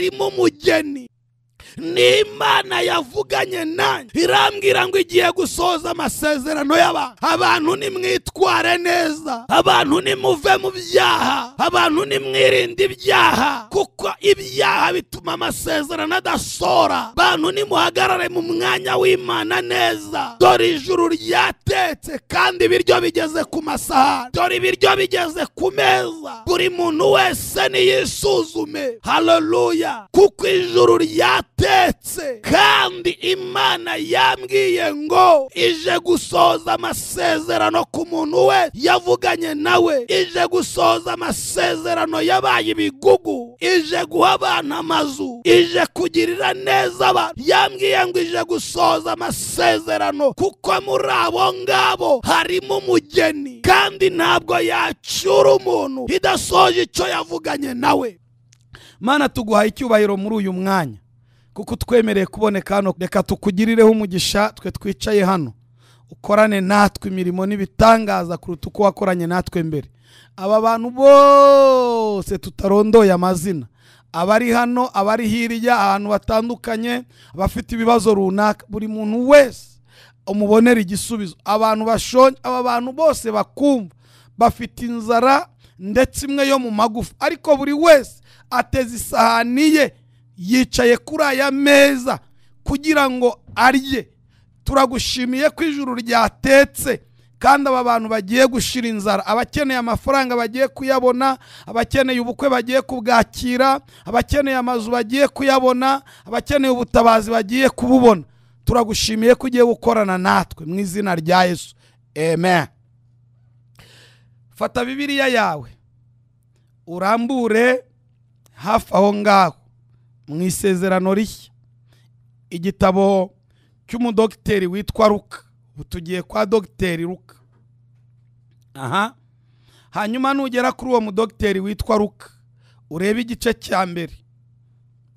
harimo umugeni imana yavuganye nanjye irambwira ngo igiye gusoza amasezerano yaba abantu nimwitware neza abantu nimuve mu byaha abantu nimwirinde ibyaha kuko kuko ibyaha bituma amasezerano adasora bantu nimuhagarare mu mwanya w'imana neza dore ijuru ryatetse kandi ibiryo bigeze ku masahani dore ibiryo bigeze ku meza buri muntu wese niyisuzume haleluya kuko ijuru ryatetse kandi imana yambwiye ngo ije gusoza amasezerano ku muntu we yavuganye nawe ije gusoza amasezerano yabaye ibigugu ije ije guha abana amazu ije kugirira neza abantu yambwiye ngo ije gusoza amasezerano kuko muri abo ngabo harimo umugeni kandi ntabwo yacyura umuntu idasoje icyo yavuganye nawe mana tuguhaye icyubahiro muri uyu mwanya kuko twemereye kuboneka hano reka tukugirireho umugisha twe twicaye hano ukorane natwe imirimo n'ibitangaza kuruta uko wakoranye natwe mbere aba bantu bose tutarondoye amazina abari hano abari hirya ahantu batandukanye abafite ibibazo runaka buri muntu wese umubonera igisubizo abantu bashonje aba bantu bose bakumva bafite inzara ndetse imwe yo mu magufa ariko buri wese ateze isahani ye yicaye kuri aya meza kugira ngo arye turagushimiye ko ijuru ryatetse kandi aba bantu bagiye gushira inzara abakeneye amafaranga bagiye kuyabona abakeneye ubukwe bagiye kubwakira abakeneye amazu bagiye kuyabona abakeneye ubutabazi bagiye kububona turagushimiye ko ugiye gukorana natwe mu izina rya yesu amen fata bibiriya yawe urambure hafi aho ngaho mu isezerano rishya igitabo cy'umudogiteri witwa ruka ubu tugiye kwa dogiteri ruka aha hanyuma nugera kuri uwo mudogiteri witwa ruka urebe igice cya mbere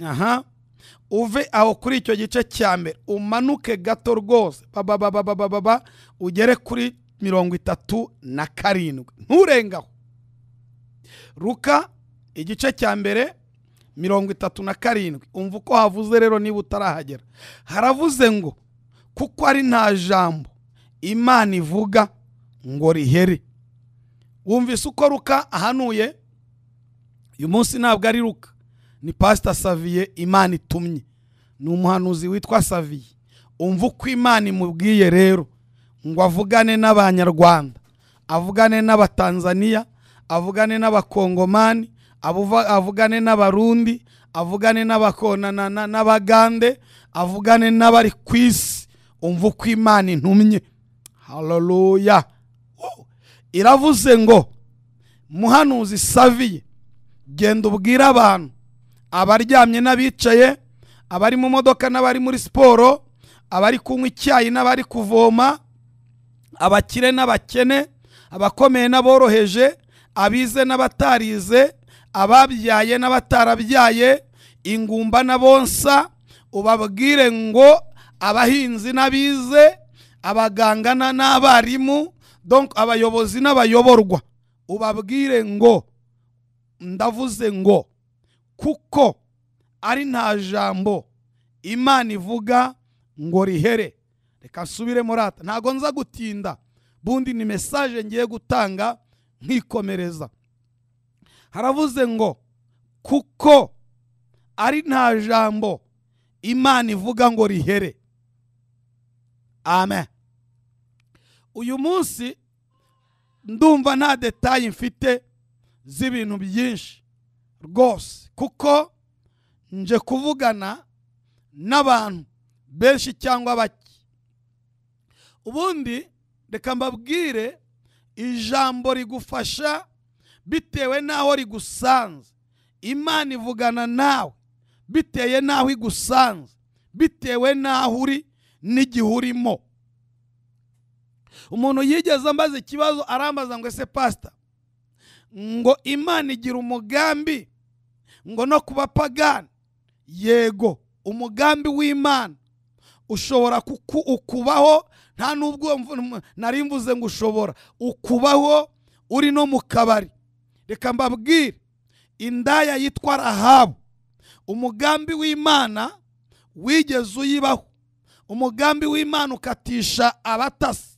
aha uve aho kuri icyo gice cya mbere umanuke gato rwose babababababa ugere kuri mirongo itatu na karindwi nturengaho ruka igice cya mbere mirongo itatu na karindwi umva uko havuze rero niba utarahagera haravuze ngo kuko ari nta jambo imana ivuga ngo rihere wumvise uko ruka ahanuye uyu munsi ntabwo ari ruka ni pasita saviye imana itumye ni umuhanuzi witwa saviye umva uko imana imubwiye rero ngo avugane n'abanyarwanda avugane n'abatanzaniya avugane n'abakongomani avugane n'abarundi avugane n'abagande avugane n'abari ku isi umva uko imana intumye haleluya iravuze ngo muhanuzi saviye genda ubwire abantu abaryamye n'abicaye abari mu modoka n'abari muri siporo abari kunywa icyayi n'abari kuvoma abakire n'abakene abakomeye n'aboroheje abize n'abatarize ababyaye n'abatarabyaye ingumba n'abonsa ubabwire ngo abahinzi n'abize abaganga n'abarimu abayobozi n'abayoborwa ubabwire ngo ndavuze ngo kuko ari nta jambo imana ivuga ngo rihere reka nsubire muri ata ntabwo nza gutinda bundi ni mesaje ngiye gutanga nkikomereza haravuze ngo kuko ari nta jambo imana ivuga ngo rihere amen uyu munsi ndumva nta detayi mfite z'ibintu byinshi rwose kuko nje kuvugana n'abantu benshi cyangwa bake ubundi reka mbabwire ijambo rigufasha bitewe n'aho rigusanze imana ivugana nawe biteye n'aho igusanze bitewe n'aho uri n'igihe urimo umuntu yigeze ambaza ikibazo arambaza ngo ese pasita ngo imana igira umugambi ngo no kuba pagani yego umugambi w'imana ushobora ukubaho nta n'ubwo nari mvuze ngo ushobora ukubaho uri no mu kabari reka mbabwire indaya yitwa rahabu umugambi w'imana wigeze uyibaho umugambi w'imana ukatisha abatasi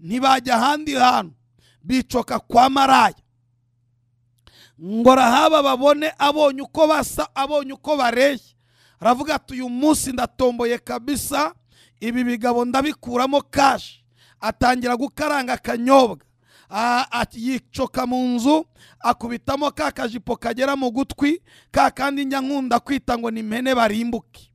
ntibajya ahandi hantu bicoka kwa maraya ngo rahaba babone abonye uko basa abonye uko bareshya aravuga ati uyu munsi ndatomboye kabisa ibi bigabo ndabikuramo kashi atangira gukaranga akanyobwa ah, yicoka mu nzu akubitamo ka kajipo kagera mu gutwi ka kandi njya nkunda kwita ngo ni mpene barimbuke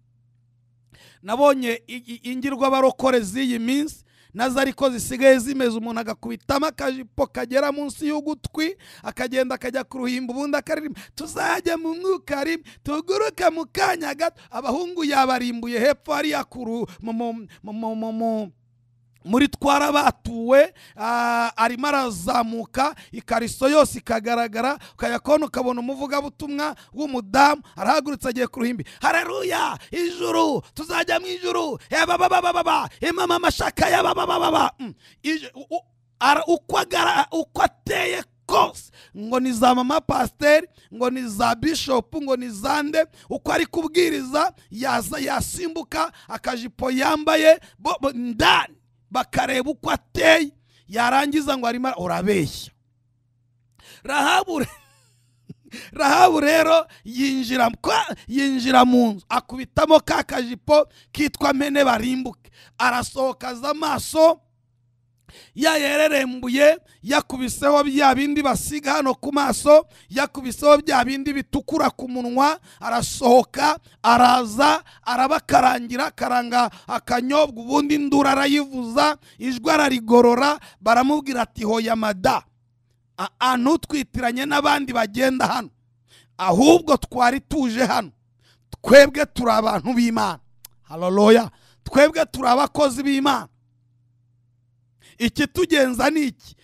nabonye ingirwa barokore z'iyi minsi na ariko zisigaye zimeze umuntu agakubitamo akajipo kagera munsi y'ugutwi akagenda akajya ku ruhimbo ubundi akaririmba tuzajya mu mwuka rimwe tuguruke mu kanya gato abahungu yabarimbuye hepfo hariya mu muri twarabatuwe arimo arazamuka ikariso yose ikagaragara ukayakona ukabona umuvugabutumwa w'umudamu arahagurutse agiye ku ruhimbi hareruya ijuru tuzajya mu ijuru baba yabababababa imama amashaka yababababa uko ateye kose ngo ni za mama pasiteri ngo ni za bishopu ngo ni za nde uko ari kubwiriza yasimbuka akajipo yambaye ndani bakareba uko ateye yarangiza ngo arimo urabeshya rahabu rero yinjira mu nzu akubitamo ka kajipo kitwa mene barimbuke arasohokaza amaso ya yererembuye yakubiseho bya bindi basiga hano ku maso yakubiseho bya bindi bitukura ku munwa arasohoka araza arabakarangira karanga akanyobwa ubundi induru arayivuza ijwi ararigorora baramubwira ati hoya mada ntutwitiranye n'abandi bagenda hano ahubwo twari tuje hano twebwe turi abantu b'imana haloya twebwe turi abakozi b'imana ikitugenza ni iki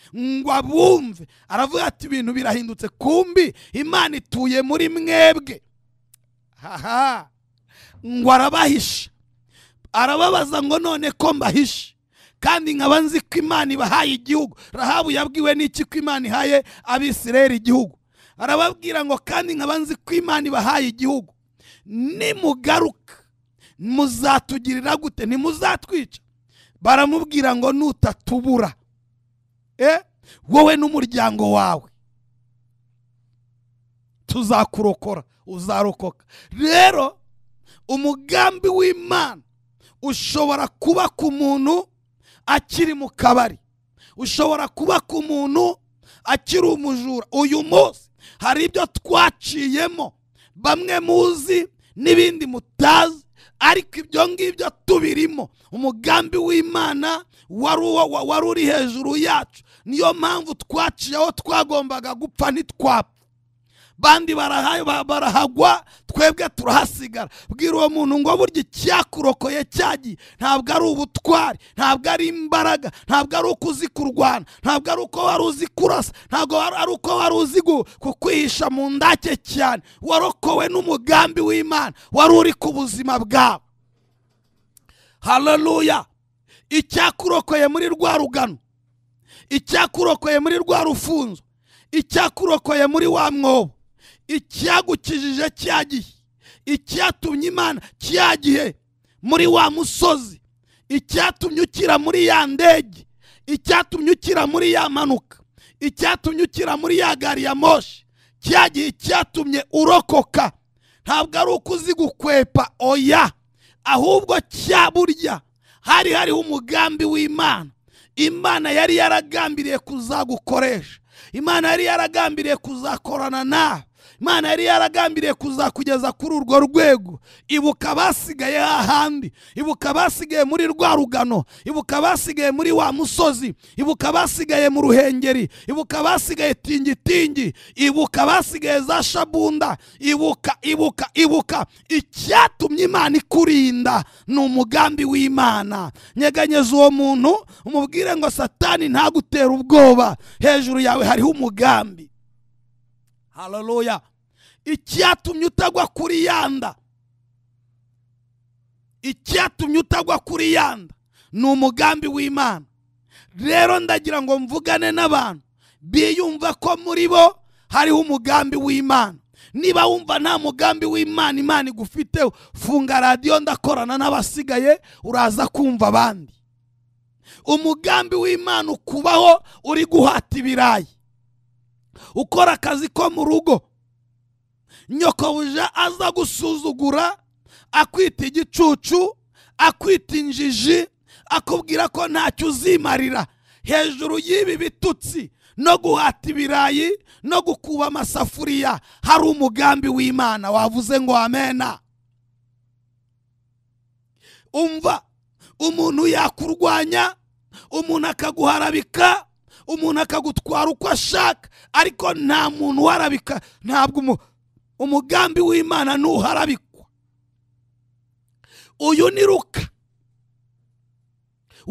ngo abumve aravuga ati ibintu birahindutse kumbi imana ituye muri mwebwe haha ngo arabahisha arababaza ngo none ko mbahishe kandi nkaba nzi ko imana ibahaye igihugu rahabu yabwiwe n'iki ko imana ihaye abisireri igihugu arababwira ngo kandi nkaba nzi ko imana ibahaye igihugu nimugaruka muzatugirira gute ntimuzatwica baramubwira ngo nutatubura eh? wowe n'umuryango wawe tuzakurokora uzarokoka rero umugambi w'imana ushobora kuba ku muntu akiri mu kabari ushobora kuba ku muntu akiri umujura uyu munsi hari ibyo twaciyemo bamwe muzi n'ibindi mutazi ariko ibyo ngibyo tubirimo umugambi w'imana wari uri hejuru yacu niyo mpamvu twaciyeho twagombaga gupfa ntitwapfa bandi barahagwa twebwe turahasigara bwira uwo muntu ngo burya icyakurokoye cyagi ntabwo ari ubutwari ntabwo ari imbaraga ntabwo ari uko uzi kurwana ntabwo ari uko wari uzi kurasa ntabwo ari uko wari uzi kukwihisha mu ndake cyane warokowe n'umugambi w'imana wari uri ku buzima bwawe hararuya icyakurokoye muri rwa rugano icyakurokoye muri rwa rufunzo icyakurokoye muri wa mwobo icyagukijije cya gihe icyatumye imana cya gihe muri wa musozi icyatumye ukira muri ya ndege icyatumye ukira muri ya manuka icyatumye ukira muri ya gari ya moshi cya gihe cyatumye urokoka ntabwo ari uko uzi gukwepa oya ahubwo cya burya hari hariho umugambi w'imana imana yari yaragambiriye kuzagukoresha imana yari yaragambiriye kuzakorana nawe imana yari yaragambiriye kuzakugeza kuri urwo rwego ibuka basigaye ahandi, ibuka basigaye muri rwa rugano ibuka basigaye muri wa musozi ibuka basigaye mu ruhengeri ibuka abasigaye tingitingi ibuka basigaye za shabunda ibuka ibuka ibuka icyatumye imana ikurinda ni umugambi w'imana nyeganyeza uwo muntu umubwire ngo satani ntagutera ubwoba hejuru yawe hariho umugambi hararoya icyatumye utagwa kuri yanda icyatumye utagwa kuri yanda ni umugambi w'imana rero ndagira ngo mvugane n'abantu biyumva ko muri bo hariho umugambi w'imana niba wumva nta mugambi w'imana imana igufiteho funga radiyo ndakorana n'abasigaye uraza kumva abandi umugambi w'imana ukubaho uri guhata ibirayi ukora akazi ko mu rugo nyokobuja aza gusuzugura akwita igicucu akwita injiji akubwira ko ntacyo uzimarira hejuru y'ibi bitutsi no guhata ibirayi no gukuba amasafuriya hari umugambi w'imana wavuze ngo amena umva umuntu yakurwanya umuntu akaguharabika umuntu akagutwara uko ashaka ariko nta muntu uharabika ntabwo umugambi w'imana ntuharabikwa uyu ni ruka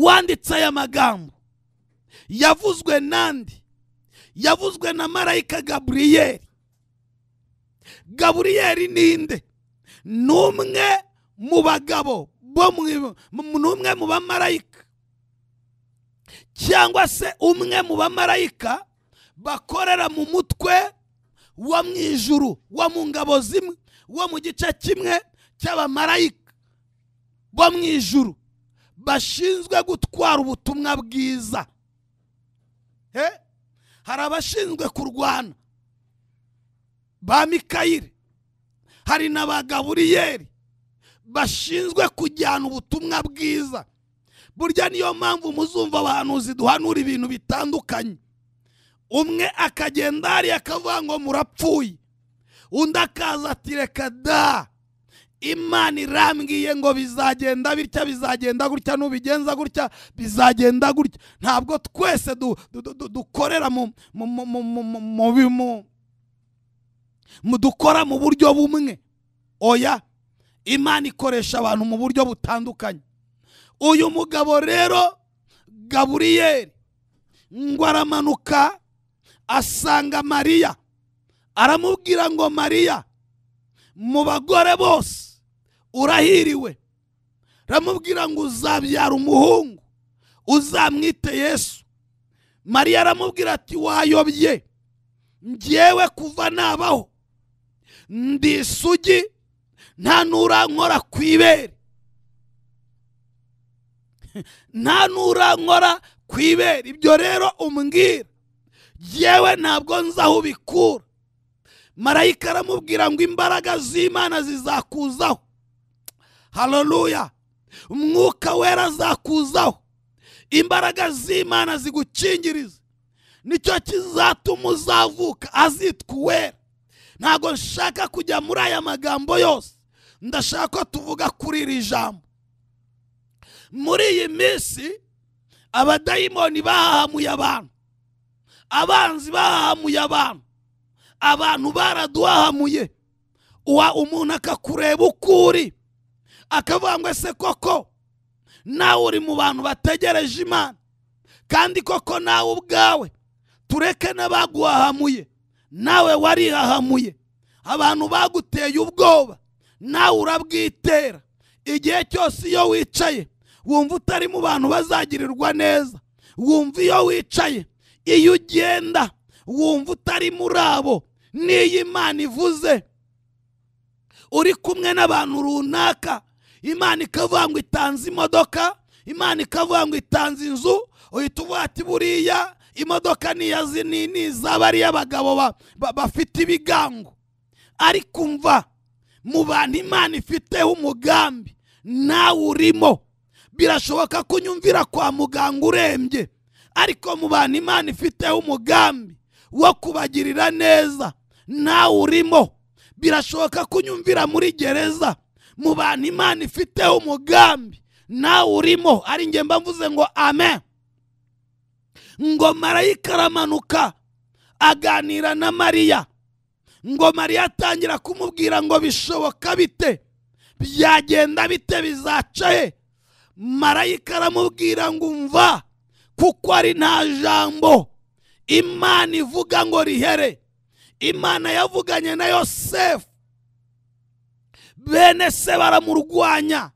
wanditse aya magambo yavuzwe n'andi yavuzwe na marayika gaburiyeri gaburiyeri ninde ni umwe mu bagabo bo ni umwe mu bamarayika cyangwa se umwe mu bamarayika bakorera mu mutwe wo mu ijuru wo mu ngabo zimwe wo mu gice kimwe cy'abamarayika bo mu ijuru bashinzwe gutwara ubutumwa bwiza hari abashinzwe kurwana ba mikayire hari na ba bashinzwe kujyana ubutumwa bwiza burya niyo mpamvu muzumva abahanuzi duhanura ibintu bitandukanye umwe akagenda hariya akavuga ngo murapfuye undi akaza ati reka da imana irambwiye ngo bizagenda bitya bizagenda gutya nubigenza gutya bizagenda gutya ntabwo twese dukorera mu dukora mu buryo bumwe oya imana ikoresha abantu mu buryo butandukanye uyu mugabo rero gaburiyeri ngo aramanuka asanga mariya aramubwira ngo mariya mu bagore bose urahiriwe aramubwira ngo uzabyara umuhungu uzamwite yesu mariya aramubwira ati wayobye ngewe kuva nabaho ndi isugi nta n'urankora ku ibere nta n'urankora ku ibere ibyo rero umbwira yewe ntabwo nzi ubikura marayika aramubwira ngo imbaraga z'imana zizakuzaho hararuya umwuka wera azakuzaho imbaraga z'imana zigukingiriza nicyo kizatuma uzavuka azitwa uwera ntabwo nshaka kujya muri aya magambo yose ndashaka ko tuvuga kuri iri jambo muri iyi minsi abadayimoni bahahamuye abantu abanzi bahahamuye abantu abantu baraduhamuye uwa umuntu akakureba uko uri akavuga ngo ese koko nawe uri mu bantu bategereje imana kandi koko nawe ubwawe tureke n'abaguhahamuye nawe warihahamuye abantu baguteye ubwoba nawe urabwitera igihe cyose iyo wicaye wumva utari mu bantu bazagirirwa neza wumva iyo wicaye iyo ugenda wumva utari muri abo n'iyo imana ivuze uri kumwe n'abantu runaka imana ikavuga ngo itanze imodoka imana ikavuga ngo itanze inzu uhita uvuga ati buriya imodoka ni zaba ari abagabo bafite ibigango ariko umva mu bantu imana ifiteho umugambi nawe urimo birashoboka ko unyumvira kwa muganga urembye ariko mu bantu imana ifiteho umugambi wo kubagirira neza nawe urimo birashoboka ko unyumvira muri gereza mu bantu imana ifiteho umugambi nawe urimo ari nge mvuze ngo amen ngo marayika aramanuka aganira na mariya ngo mariya atangira kumubwira ngo bishoboka bite byagenda bite bizaca marayika aramubwira ngo umva kuko ari nta jambo imana ivuga ngo rihere imana yavuganye na yosefu bene se baramurwanya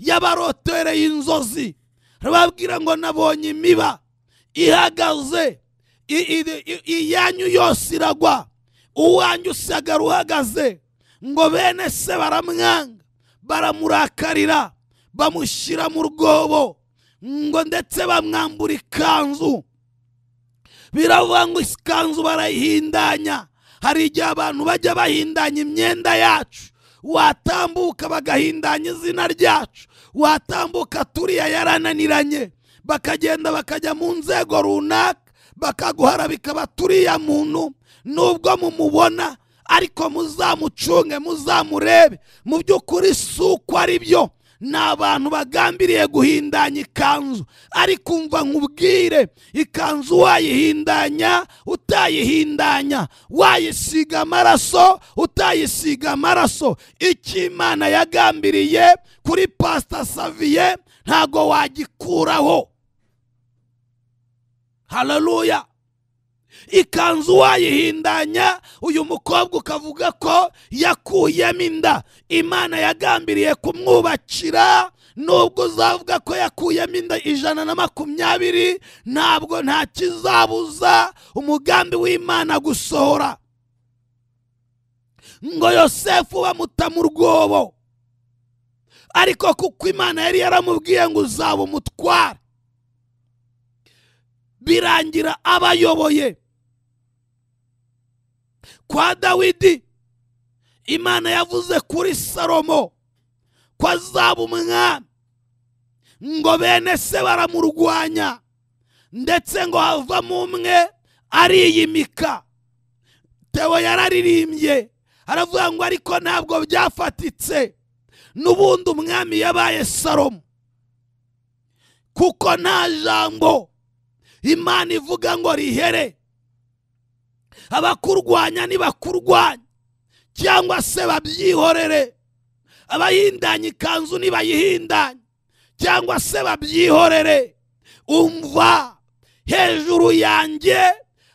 yabarotereye inzozi bababwira ngo nabonye imiba ihagaze iyanyu yose iragwa uwanyu usagara uhagaze ngo bene se baramwanga baramurakarira bamushyira mu rwobo ngo ndetse bamwambura ikanzu biravuga ngo ikanzu barayihindanya hari igihe abantu bajya bahindanya imyenda yacu watambuka bagahindanya izina ryacu watambuka turiya yarananiranye bakagenda bakajya mu nzego runaka bakaguhara bikaba turiya muntu nubwo mumubona ariko muzamucunge muzamurebe mu by'ukuri si uko ari byo ni abantu bagambiriye guhindanya ikanzu ariko umva nkubwire ikanzu wayihindanya utayihindanya wayisiga amaraso utayisiga amaraso icyimana yagambiriye kuri pasita saviye ntago wagikuraho hararuya ikanzu wayihindanya uyu mukobwa ukavuga ko yakuyemo inda imana yagambiriye kumwubakira nubwo uzavuga ko yakuyemo inda ijana na makumyabiri ntabwo nta kizabuza umugambi w'imana gusohora ngo yosefu bamuta mu rwobo ariko kuko imana yari yaramubwiye ngo uzaba umutware birangira abayoboye kwa dawidi imana yavuze kuri salomo ko azaba umwami ngo bene se baramurwanya ndetse ngo havamo umwe ariyimika tewo yararirimbye aravuga ngo ariko ntabwo byafatitse n'ubundi umwami yabaye salomo kuko nta jambo imana ivuga ngo rihere abakurwanya ntibakurwanye cyangwa se babyihorere abahindanye ikanzu ntibayihindanye cyangwa se babyihorere umva hejuru yanjye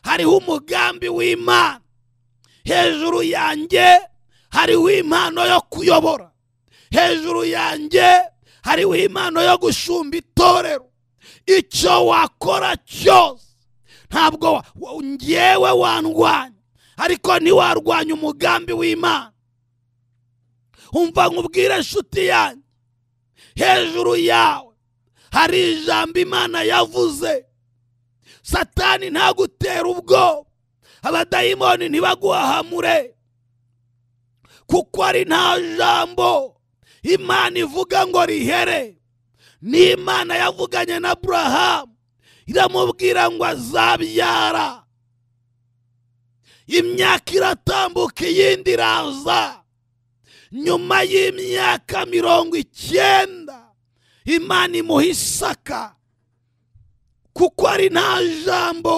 hariho umugambi w'imana hejuru yanjye hariho impano yo kuyobora hejuru yanjye hariho impano yo gushumba itorero icyo wakora cyose ntabwo ngewe wandwanya ariko ntiwarwanya umugambi w'imana umva nkubwire inshuti yanjye hejuru yawe hari ijambo imana yavuze satani ntagutera ubwoba abadayimoni ntibaguhahamure kuko ari nta jambo imana ivuga ngo rihere ni imana yavuganye na burahamu iramubwira ngo azabyara imyaka iratambuka iyindi iraza nyuma y'imyaka mirongo icyenda imana imuha isaka kuko ari nta jambo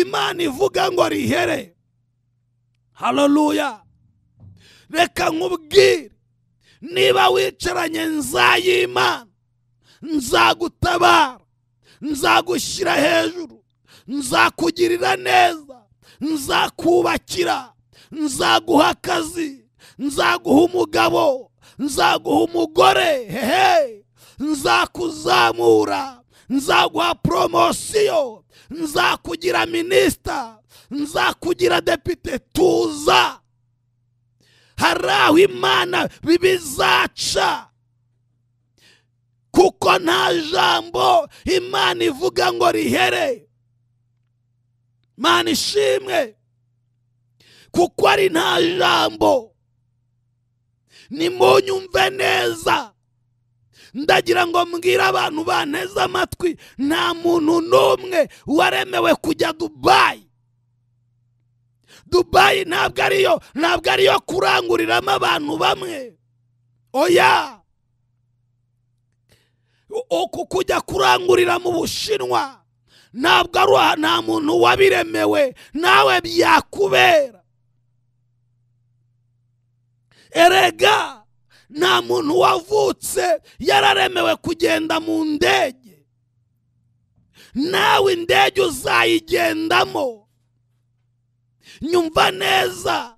imana ivuga ngo rihere hararuya reka nkubwire niba wicaranye nzayima nzagutabara nzagushyira hejuru nzakugirira neza nzakubakira nzaguha akazi nzaguha umugabo nzaguha umugore hehe nzakuzamura nzaguha poromosiyo nzakugira minisita nzakugira depite tuza hari aho imana bibizaca kuko nta jambo imana ivuga ngo rihere imana ishimwe kuko ari nta jambo nimunyumve neza ndagira ngo mbwire abantu banteze amatwi nta muntu n'umwe waremewe kujya dubayi dubayi ntabwo ariyo ntabwo ariyo kuranguriramo abantu bamwe oya uku kujya kurangurira mu bushinwa ntabwo ari nta muntu wabiremewe nawe byakubera erega nta muntu wavutse yararemewe kugenda mu ndege nawe indege uzayigendamo nyumva neza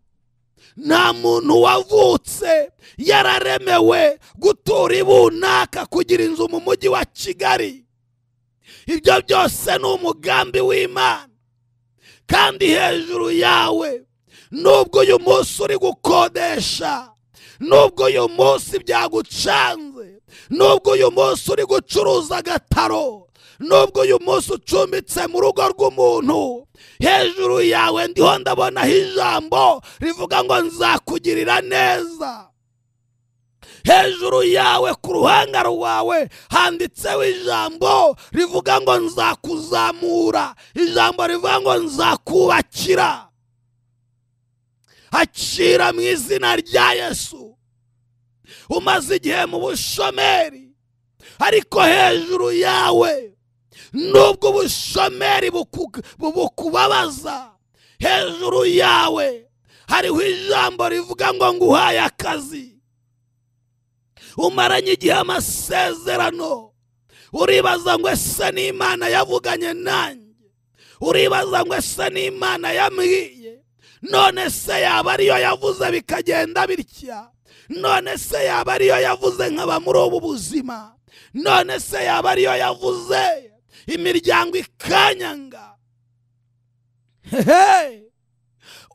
nta muntu wavutse yararemewe gutura ibunaka kugira inzu mu mujyi wa kigali ibyo byose ni umugambi w'imana kandi hejuru yawe nubwo uyu munsi uri gukodesha nubwo uyu munsi byagucanze nubwo uyu munsi uri gucuruza agataro nubwo uyu munsi ucumbitse mu rugo rw'umuntu hejuru yawe ndiho ndabonaho ijambo rivuga ngo nzakugirira neza hejuru yawe ku ruhanga rwawe handitseho ijambo rivuga ngo nzakuzamura ijambo rivuga ngo nzakubakira acira mu izina rya yesu umaze igihe mu bushomeri ariko hejuru yawe nubwo ubushomeri bukubabaza hejuru yawe hariho ijambo rivuga ngo nguhaye akazi umaranye igihe amasezerano uribaza ngo ese n'imana yavuganye nanjye uribaza ngo ese n'imana yambwiye none se yaba ariyo yavuze bikagenda bitya none se yaba ariyo yavuze nkaba muri ubu buzima none se yaba ariyo yavuze imiryango ikanyanga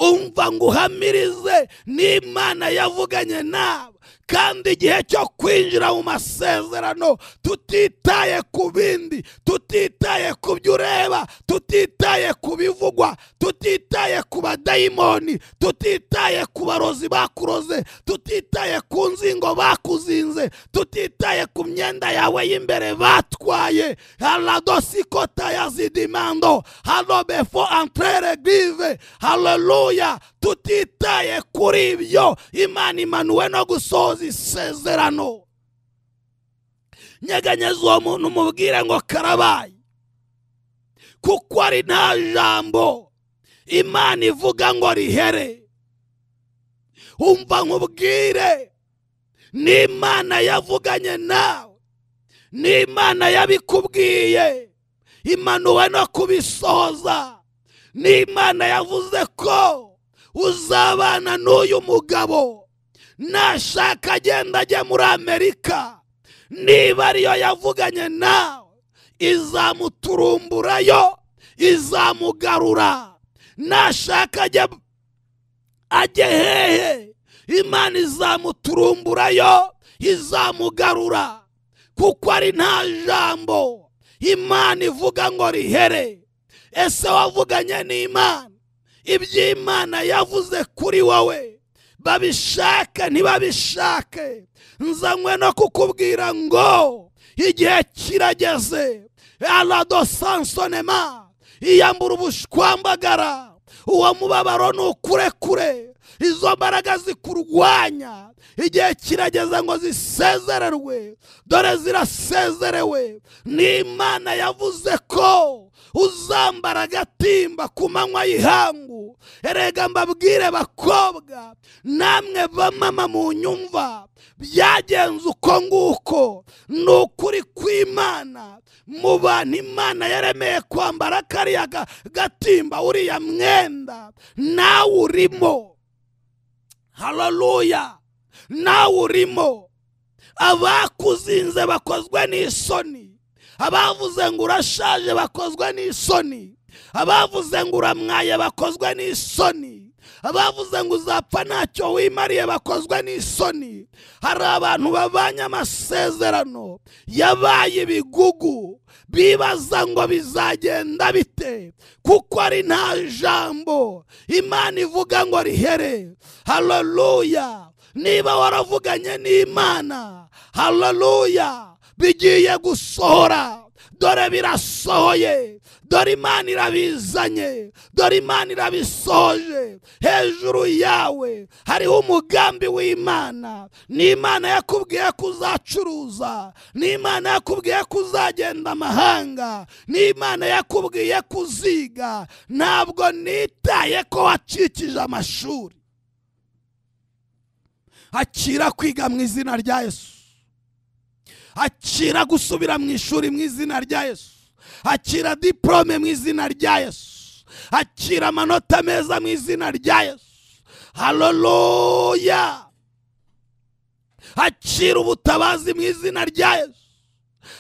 umva ngo uhamirize n'imana yavuganye nawe kandi igihe cyo kwinjira mu masezerano tutitaye ku bindi tutitaye ku byo ureba tutitaye ku bivugwa tutitaye ku badayimoni tutitaye ku barozi bakuroze tutitaye ku nzingo bakuzinze tutitaye ku myenda yawe y'imbere batwaye haladosiko tayazidimando hano befo antrere give haleluya tutitaye kuri ibyo imana imanuwe no gusoza isezerano nyeganyeza uwo muntu umubwire ngo karabaye kuko ari nta jambo imana ivuga ngo rihere umva nkubwire n'imana yavuganye nawe n'imana yabikubwiye imanuwe no kubisoza n'imana yavuze ko uzabana n'uyu mugabo nashaka agenda ajya muri amerika niba ariyo yavuganye nawe izamuturumburayo izamugarura nashaka ajye hehe imana izamuturumburayo izamugarura kuko ari nta jambo imana ivuga ngo rihere ese wavuganye n'imana Iby’Imana yavuze kuri wowe babishake ntibabishake nzanywe no kukubwira ngo igihe kirageze arado sansonema iyambura ubushwambagara uwo mubabaro ni ukurekure izo mbaraga zikurwanya igihe kirageze ngo zisezererwe dore zirasezerewe n'imana yavuze ko uzambara agatimba ku manywa y'ihangu erega mbabwire bakobwa namwe bamama mu nyumva byagenze uko nguko ni ukuri kw'imana mu bantu imana yaremeye kwambara kariya gatimba uriya mwenda nawe urimo hararuya nawe urimo abakuzinze bakozwe n'isoni abavuze ngo urashaje bakozwe n'isoni abavuze ngo uramwaye bakozwe n'isoni abavuze ngo uzapfa ntacyo wimariye bakozwe n'isoni hari abantu babanye amasezerano yabaye ibigugu bibaza ngo bizagenda bite kuko ari nta jambo imana ivuga ngo rihere hararuya niba waravuganye n'imana hararuya bigiye gusohora dore birasohoye dore imana irabizanye dore imana irabisoje hejuru yawe hariho umugambi w'imana ni imana yakubwiye kuzacuruza uzacuruza imana yakubwiye kuzagenda amahanga ni imana yakubwiye kuziga uziga ntabwo nitaye ko wacikije amashuri akira kwiga mu izina rya yesu akira gusubira mu ishuri mu izina rya yesu akira diporome mu izina rya yesu akira amanota meza mu izina rya yesu haloruya akira ubutabazi mu izina rya yesu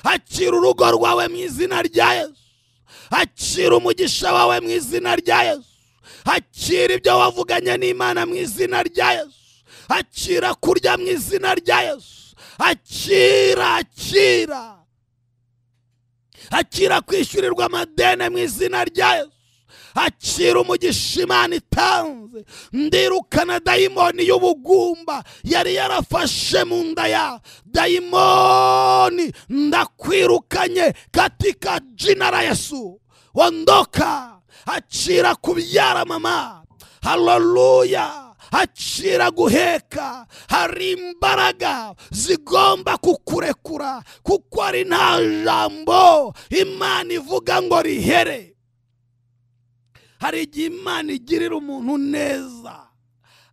akira urugo rwawe mu izina rya yesu akira umugisha wawe mu izina rya yesu akira ibyo wavuganye n'imana mu izina rya yesu akira kurya mu izina rya yesu akira akira akira kwishyurirwa amadeni mu izina rya yesu akira umugisha imana itanze ndirukana dayimoni y'ubugumba yari yarafashe mu nda ya dayimoni ndakwirukanye katika jina yesu wondoka akira kubyara mama haleluya hakira guheka hari imbaraga zigomba kukurekura kuko ari nta jambo imana ivuga ngo rihere hari igihe imana igirira umuntu neza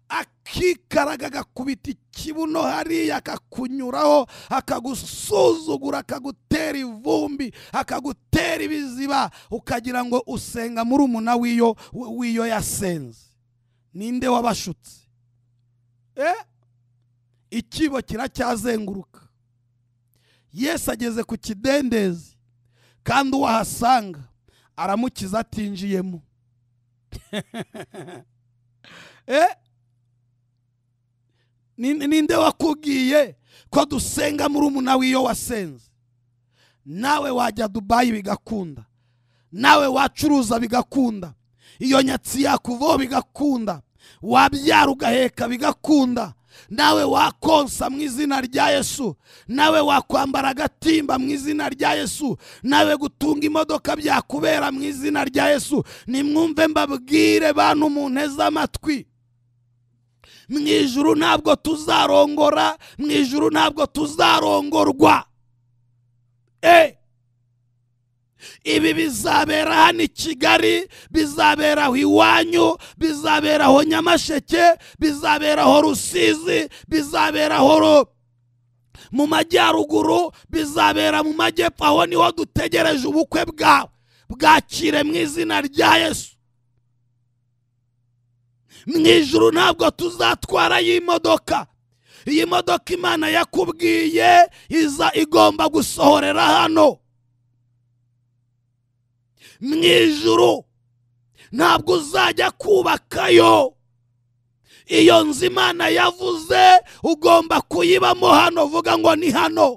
akikaraga agakubita ikibuno hariya akakunyuraho akagusuzugura akagutera ivumbi akagutera ibiziba ukagira ngo usenga muri umuna w'iyo yasenze ninde wabashutse eh? ikibo kiracyazenguruka yesu ageze ku kidendezi kandi uwahasanga aramukiza atinjiyemo eh? ninde wakubwiye ko dusenga muri umuna w'iyo wasenze nawe wajya dubayi bigakunda nawe wacuruza bigakunda iyo nyatsi yakuvaho bigakunda wabyara ugaheka bigakunda nawe wakonsa mu izina rya yesu nawe wakwambara agatimba mu izina rya yesu nawe gutunga imodoka byakubera mu izina rya yesu nimwumve mbabwire bantu mu z'amatwi mu ijuru ntabwo tuzarongora mu ijuru ntabwo tuzarongorwa eee eh! ibi bizabera hano i kigali bizabera aho iwanyu bizabera aho nyamasheke bizabera aho rusizi bizabera aho mu majyaruguru bizabera mu majyepfo aho niho dutegereje ubukwe bwawe bwakire mu izina rya yesu mu ijoro ntabwo tuzatwarayo imodoka iyi modoka imana yakubwiye iza igomba gusohorera hano mu ijuru ntabwo uzajya kubakayo iyo nzu imana yavuze ugomba kuyibamo hano uvuga ngo ni hano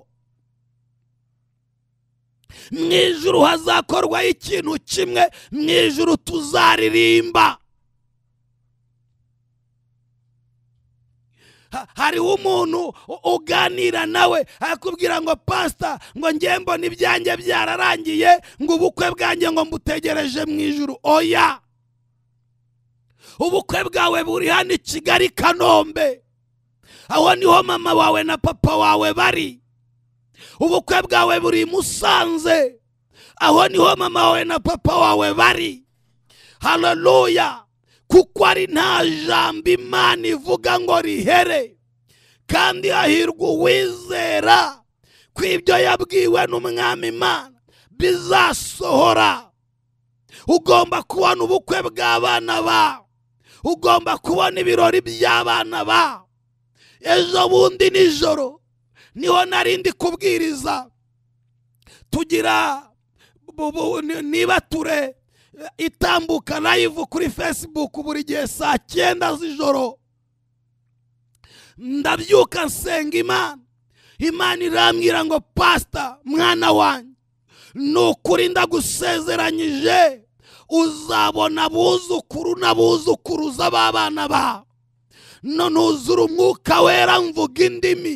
mu ijuru hazakorwaho ikintu kimwe mu ijuru tuzaririmba hariho umuntu uganira nawe akubwira ngo pasita ngo mbona ibyanjye byararangiye ngo ubukwe bwanjye ngo mbutegereje mu ijoro oya ubukwe bwawe buri hano i kigali kanombe aho niho mama wawe na papa wawe bari ubukwe bwawe buri musanze aho niho mama wawe na papa wawe bari hararuya kuko ari nta jambo imana ivuga ngo rihere kandi hahirwa uwizera ko ibyo yabwiwe n'umwami imana bizasohora ugomba kubona ubukwe bw'abana ba ugomba kubona ibirori by'abana ba ejo bundi nijoro niho narindi kubwiriza tugira niba ture itambuka live kuri facebook buri gihe saa cyenda z'ijoro ndabyuka nsenga imana imana irambwira ngo pasita mwana wanjye ni ukuri ndagusezeranyije uzabona abuzukuru n'abuzukuruza b'abana bawe none uzura umwuka wera mvuga indimi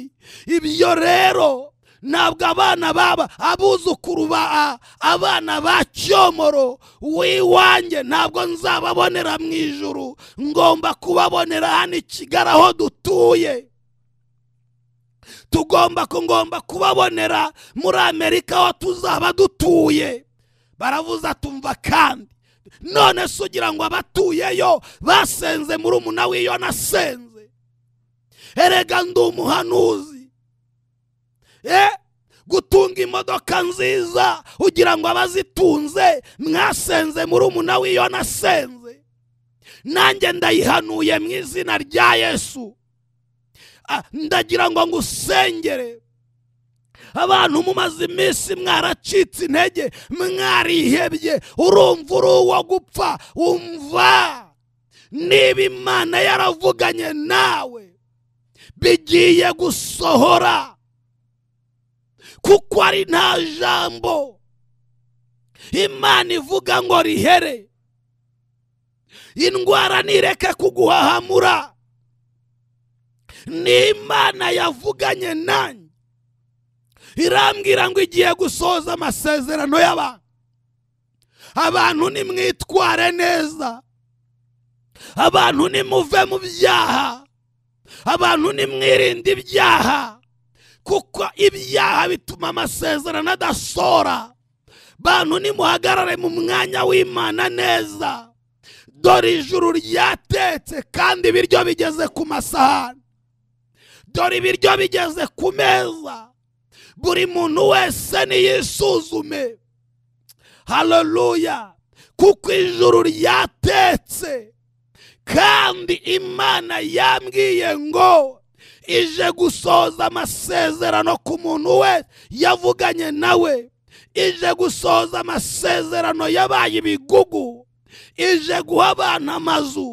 ibyo rero ntabwo abana baba abuzukuru ba abana ba cyomoro w'iwanjye ntabwo nzababonera mu ijuru ngomba kubabonera hano i kigali aho dutuye tugomba kugomba kubabonera muri amerika aho tuzaba dutuye baravuza atumva kandi none se ugira ngo abatuyeyo basenze muri umuna w'iyo nasenze erega ndi umuhanuzi Eh, gutunga imodoka nziza ugira ngo abazitunze mwasenze muri umuna w'iyo nasenze nanjye ndayihanuye mu izina rya yesu ah, ndagira ngo ngusengere abantu mumaze iminsi mwaracitse intege mwarihebye urumva uri uwo gupfa wumva niba imana yaravuganye nawe bigiye gusohora kuko ari nta jambo imana ivuga ngo rihere indwara nireke kuguhahamura ni imana yavuganye nanjye irambwira ngo igiye gusoza amasezerano y'abantu abantu nimwitware neza abantu nimuve mu byaha abantu nimwirinde ibyaha kuko ibyaha bituma amasezerano adasora bantu nimuhagarare mu mwanya w'imana neza dore ijuru ryatetse kandi ibiryo bigeze ku masahani dore ibiryo bigeze ku meza buri muntu wese niyisuzume haleluya kuko ijuru ryatetse kandi imana yambwiye ngo ije gusoza amasezerano ku muntu we yavuganye nawe ije gusoza amasezerano yabaye ibigugu ije guha abantu amazu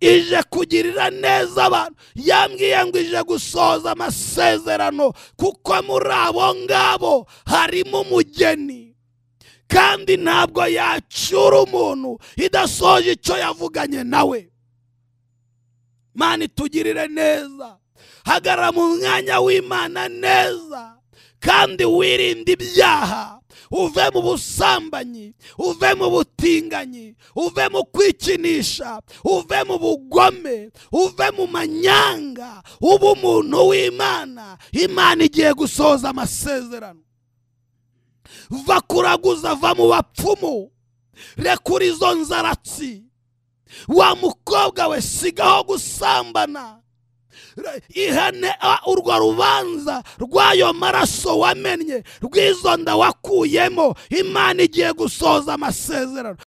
ije kugirira neza abantu yambwiye ngo ije gusoza amasezerano kuko muri abo ngabo harimo umugeni kandi ntabwo yacyura umuntu idasoje icyo yavuganye nawe mani tugirire neza hagarara mu mwanya w'imana neza kandi wirinde ibyaha uve mu busambanyi uve mu butinganyi uve mu kwikinisha uve mu bugome uve mu manyanga ube umuntu w'imana imana igiye gusoza amasezerano va kuraguza va mu bapfumu rekura izo nzaratsi wa mukobwa we sigaho gusambana ihane urwo rubanza rw'ayo maraso wamennye rw'izo nda wakuyemo imana igiye gusoza amasezerano